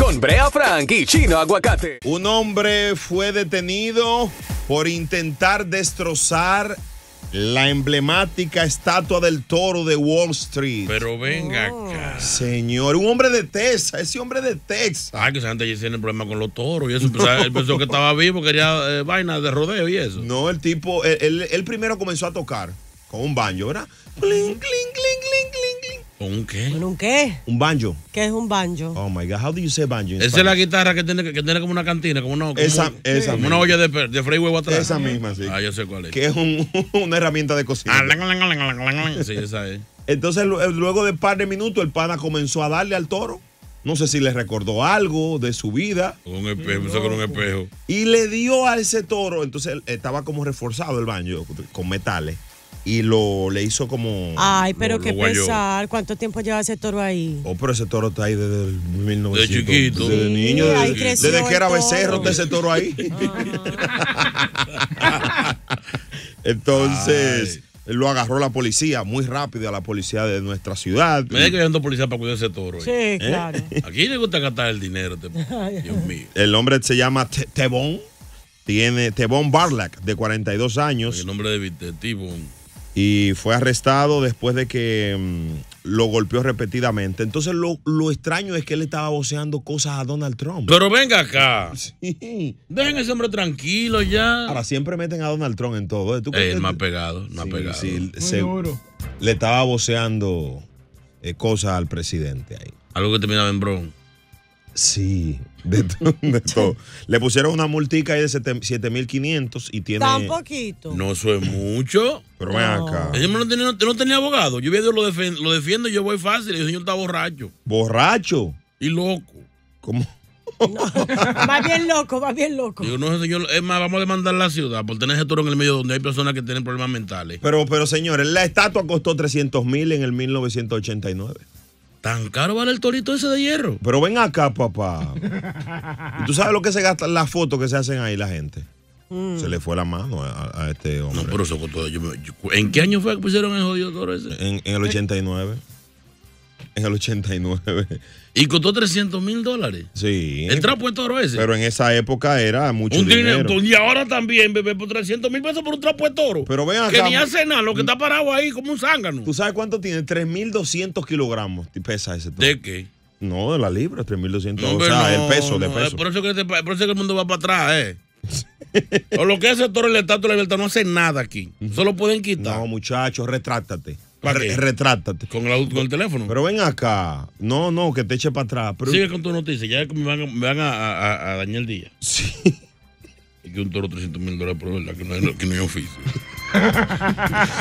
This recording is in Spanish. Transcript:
con Brea Frank Chino Aguacate. Un hombre fue detenido por intentar destrozar la emblemática estatua del toro de Wall Street. Pero venga oh. acá. Señor, un hombre de Texas, ese hombre de Texas. Ay, ah, que esa gente ya tiene problemas con los toros y eso. Él pues, pensó que estaba vivo, quería vainas eh, vaina de rodeo y eso. No, el tipo, eh, él, primero comenzó a tocar con un baño, ¿verdad? Cling, cling, ¿Con un qué? ¿Con un qué? Un banjo. ¿Qué es un banjo? Oh my God, how do you say banjo? Esa es la guitarra que tiene, que tiene como una cantina, como una, esa, una olla de, de frey huevo atrás. Esa misma, sí. Ah, yo sé cuál es. Que es una herramienta de cocina. Ah, sí, esa es. Entonces, eh, luego de un par de minutos, el pana comenzó a darle al toro. No sé si le recordó algo de su vida. Un espejo, empezó con un espejo. Y le dio a ese toro. Entonces, estaba como reforzado el banjo con metales y lo le hizo como. Ay, pero qué pesar. ¿Cuánto tiempo lleva ese toro ahí? Oh, pero ese toro está ahí desde el 1900. De chiquito. Desde niño. Desde, desde que era becerro está ese toro ahí. Entonces. Lo agarró la policía, muy rápido a la policía de nuestra ciudad. Me da que policía para cuidar ese toro. Sí, ¿eh? ¿Eh? claro. Aquí le gusta gastar el dinero. Dios mío. El hombre se llama Tebón. Tiene Tebón Barlack, de 42 años. El nombre de Tebón y fue arrestado después de que mm, lo golpeó repetidamente. Entonces lo, extraño es que él estaba voceando cosas a Donald Trump. Pero venga acá. Sí. Dejen ese hombre tranquilo ya. Ahora siempre meten a Donald Trump en todo. ¿eh? ¿Tú eh, más pegado, más pegado. Sí, seguro. Le estaba voceando eh, cosas al presidente ahí. Algo que terminaba en Sí, de, todo. Le pusieron una multica ahí de 7.500 y tiene... Tan poquito. No, eso mucho. Pero ven acá. Yo no tenía, abogado. Yo lo, defiendo y yo voy fácil. El señor está borracho Borracho. y loco. ¿Cómo? Va bien loco, va bien loco. Digo, no, señor, es más, vamos a demandar la ciudad por tener ese toro en el medio donde hay personas que tienen problemas mentales. Pero, pero señores, la estatua costó 300 mil en el 1989. Tan caro vale el torito ese de hierro. Pero ven acá, papá. ¿Y tú sabes lo que se gasta las fotos que se hacen ahí la gente? Mm. Se le fue la mano a, este hombre. No, pero eso, con todo. ¿En qué año fue que pusieron el jodido toro ese? En, en el 89. Eh. En el 89. ¿Y costó 300 mil dólares? Sí. El trapo de toro ese. Pero en esa época era mucho un dinero. Y ahora también, bebé, por 300 mil pesos por un trapo de toro. Pero vean Que ni hace nada, lo que mm. está parado ahí como un zángano. ¿Tú sabes cuánto tiene? 3.200 kilogramos pesa ese toro. ¿De qué? No, de la libra, 3.200. No, o sea, el peso, de peso. Por eso, que que el mundo va para atrás, ¿eh? Por lo que hace el toro, el estatua de la libertad, no hace nada aquí. Solo pueden quitar. No, muchachos, retráctate retrátate retráctate. ¿Con, el ¿Con, el teléfono. Pero ven acá. No, no, que te eche para atrás. Pero... Sigue con tu noticia. Ya me van, me van a, a, a, dañar el día. Sí. Y que un toro 300 mil dólares por verdad, que no, que no hay oficio.